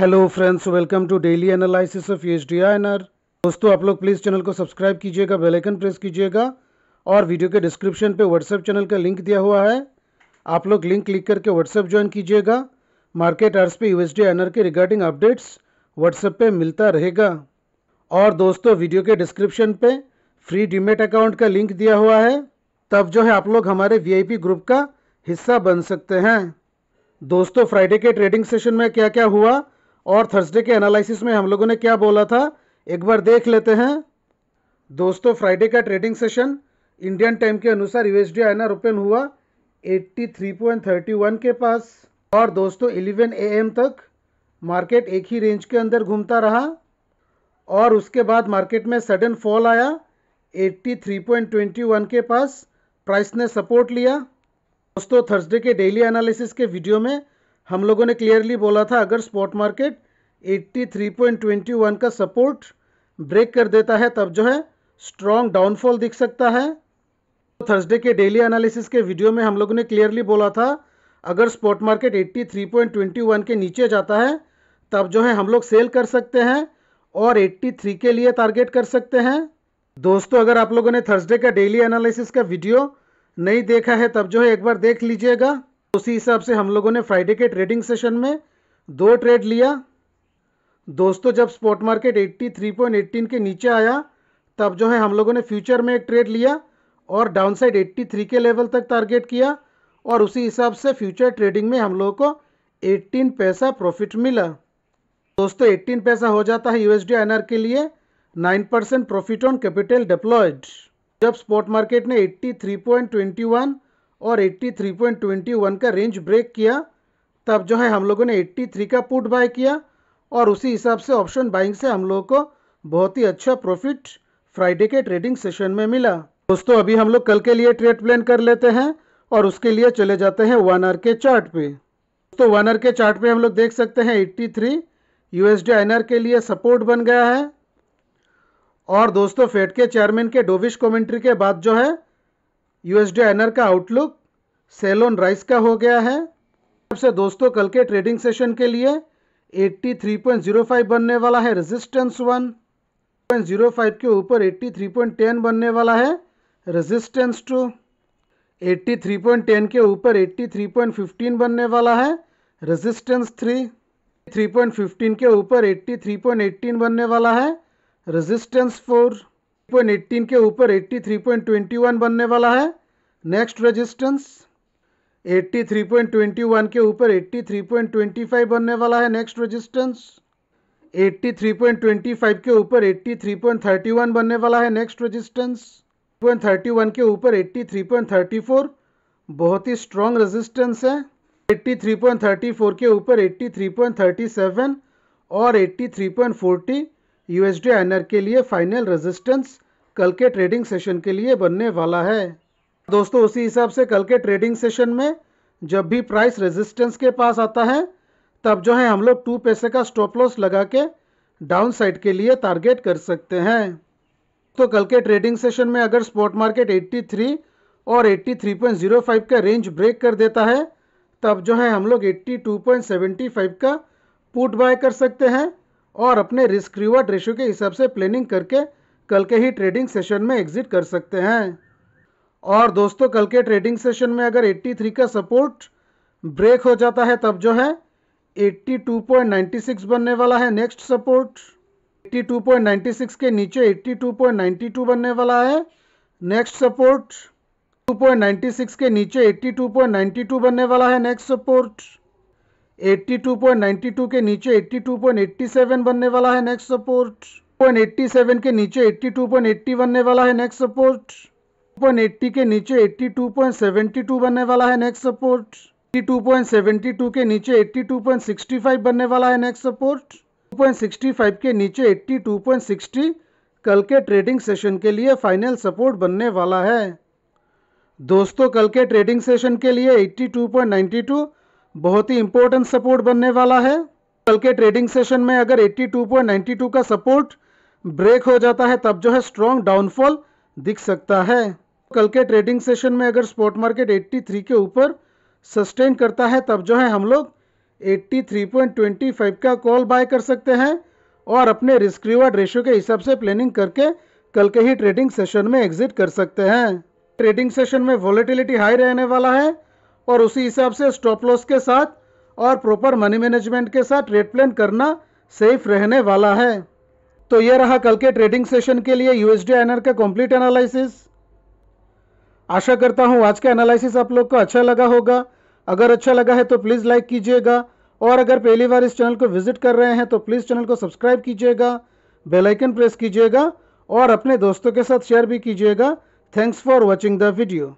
hello friends welcome to daily analysis of H D दोस्तों आप लोग प्लीज़ चैनल को सब्सक्राइब कीजिएगा बेल आइकन प्रेस कीजिएगा और वीडियो के डिस्क्रिप्शन पे व्हाट्सएप चैनल का लिंक दिया हुआ है आप लोग लिंक क्लिक करके व्हाट्सएप ज्वाइन कीजिएगा मार्केट आर्स पे यू e एस के रिगार्डिंग अपडेट्स व्हाट्सएप पे मिलता रहेगा और दोस्तों वीडियो के डिस्क्रिप्शन पे फ्री डीमेट अकाउंट का लिंक दिया हुआ है तब जो है आप लोग हमारे पी ग्रुप का हिस्सा बन सकते हैं दोस्तों फ्राइडे के ट्रेडिंग सेशन में क्या क्या हुआ और थर्सडे के एनालिसिस में हम लोगों ने क्या बोला था एक बार देख लेते हैं दोस्तों फ्राइडे का ट्रेडिंग सेशन इंडियन टाइम के अनुसार यूएसडी आईएनआर ओपन हुआ 83.31 के पास और दोस्तों 11 एएम तक मार्केट एक ही रेंज के अंदर घूमता रहा और उसके बाद मार्केट में सडन फॉल आया 83.21 के पास प्राइस ने सपोर्ट लिया दोस्तों थर्सडे के डेली एनालिसिस के वीडियो में हम लोगों ने क्लियरली बोला था अगर स्पॉट मार्केट 83.21 का सपोर्ट ब्रेक कर देता है तब जो है स्ट्रॉन्ग डाउनफॉल दिख सकता है तो थर्सडे के डेली एनालिसिस के वीडियो में हम लोगों ने क्लियरली बोला था अगर स्पॉट मार्केट 83.21 के नीचे जाता है तब जो है हम लोग सेल कर सकते हैं और 83 के लिए टारगेट कर सकते हैं दोस्तों अगर आप लोगों ने थर्सडे का डेली एनालिसिस का वीडियो नहीं देखा है तब जो है एक बार देख लीजिएगा उसी हिसाब से हम लोगों ने फ्राइडे के ट्रेडिंग सेशन में दो ट्रेड लिया दोस्तों जब स्पॉट मार्केट एट्टीन के नीचे आया तब जो है हम लोगों ने फ्यूचर में एक ट्रेड लिया और डाउनसाइड थ्री के लेवल तक टारगेट किया और उसी हिसाब से फ्यूचर ट्रेडिंग में हम लोगों को एट्टीन पैसा प्रॉफिट मिला दोस्तों एट्टीन पैसा हो जाता है यूएसडी एनआर के लिए nine percent profit on capital deployed जब स्पॉट मार्केट ने eighty three point twenty one और 83.21 का रेंज ब्रेक किया तब जो है हम लोगों ने 83 का पुट बाय किया और उसी हिसाब से ऑप्शन बाइंग से हम लोगों को बहुत ही अच्छा प्रॉफिट फ्राइडे के ट्रेडिंग सेशन में मिला दोस्तों अभी हम लोग कल के लिए ट्रेड प्लान कर लेते हैं और उसके लिए चले जाते हैं वन आर के चार्ट पे तो वन आर के चार्ट पे हम लोग देख सकते हैं 83 थ्री यूएसडी के लिए सपोर्ट बन गया है और दोस्तों फेड के चेयरमैन के डोविश कमेंट्री के बाद जो है यूएसडी आइनर का आउटलुक सेल ऑन राइस का हो गया है सबसे दोस्तों कल के ट्रेडिंग सेशन के लिए 83.05 बनने वाला है रेजिस्टेंस वन पॉइंट के ऊपर 83.10 बनने वाला है रेजिस्टेंस टू 83.10 के ऊपर 83.15 बनने वाला है रेजिस्टेंस थ्री 3.15 के ऊपर 83.18 बनने वाला है रेजिस्टेंस फोर 18 के ऊपर 83.21 बनने वाला है नेक्स्ट रेजिस्टेंस 83.21 के ऊपर 83.25 बनने वाला है नेक्स्ट रेजिस्टेंस 83.25 के ऊपर 83.31 बनने वाला है नेक्स्ट रेजिस्टेंस 31 के ऊपर 83.34 बहुत ही स्ट्रॉन्ग रेजिस्टेंस है 83.34 के ऊपर 83.37 और 83.40 यूएसडी आइनर के लिए फाइनल रेजिस्टेंस कल के ट्रेडिंग सेशन के लिए बनने वाला है दोस्तों उसी हिसाब से कल के ट्रेडिंग सेशन में जब भी प्राइस रेजिस्टेंस के पास आता है तब जो है हम लोग टू पैसे का स्टॉप लॉस लगा के डाउन साइड के लिए टारगेट कर सकते हैं तो कल के ट्रेडिंग सेशन में अगर स्पॉट मार्केट 83 और 83.05 का रेंज ब्रेक कर देता है तब जो है हम लोग 82.75 का पुट बाय कर सकते हैं और अपने रिस्क रिवर्ड रेशियो के हिसाब से प्लानिंग करके कल के ही ट्रेडिंग सेशन में एग्जिट कर सकते हैं और दोस्तों कल के ट्रेडिंग सेशन में अगर 83 का सपोर्ट ब्रेक हो जाता है तब जो है 82.96 बनने वाला है नेक्स्ट सपोर्ट 82.96 के नीचे 82.92 बनने वाला है नेक्स्ट सपोर्ट 2.96 के नीचे 82.92 बनने वाला है नेक्स्ट सपोर्ट 82.92 के नीचे 82.87 बनने वाला है नेक्स्ट सपोर्ट 87 के नीचे 82.80 बनने वाला है नेक्स्ट सपोर्ट 80 के नीचे 82.72 बनने वाला है नेक्स्ट सपोर्ट 82.72 के नीचे 82.65 बनने वाला है नेक्स्ट सपोर्ट 2.65 के नीचे 82.60 कल के ट्रेडिंग सेशन के लिए फाइनल सपोर्ट बनने वाला है दोस्तों कल के ट्रेडिंग सेशन के लिए 82.92 बहुत ही इंपॉर्टेंट सपोर्ट बनने वाला है कल के ट्रेडिंग सेशन में अगर 82.92 का सपोर्ट ब्रेक हो जाता है तब जो है स्ट्रॉन्ग डाउनफॉल दिख सकता है कल के ट्रेडिंग सेशन में अगर स्पॉट मार्केट 83 के ऊपर सस्टेन करता है तब जो है हम लोग 83.25 का कॉल बाय कर सकते हैं और अपने रिस्क रिवार्ड रेशियो के हिसाब से प्लानिंग करके कल के ही ट्रेडिंग सेशन में एग्जिट कर सकते हैं ट्रेडिंग सेशन में वॉलिटिलिटी हाई रहने वाला है और उसी हिसाब से स्टॉप लॉस के साथ और प्रॉपर मनी मैनेजमेंट के साथ ट्रेड प्लान करना सेफ रहने वाला है तो यह रहा कल के ट्रेडिंग सेशन के लिए यूएसडी आइनर का कंप्लीट एनालिसिस आशा करता हूँ आज का एनालिसिस आप लोग को अच्छा लगा होगा अगर अच्छा लगा है तो प्लीज़ लाइक कीजिएगा और अगर पहली बार इस चैनल को विजिट कर रहे हैं तो प्लीज़ चैनल को सब्सक्राइब कीजिएगा बेल आइकन प्रेस कीजिएगा और अपने दोस्तों के साथ शेयर भी कीजिएगा thanks for watching the video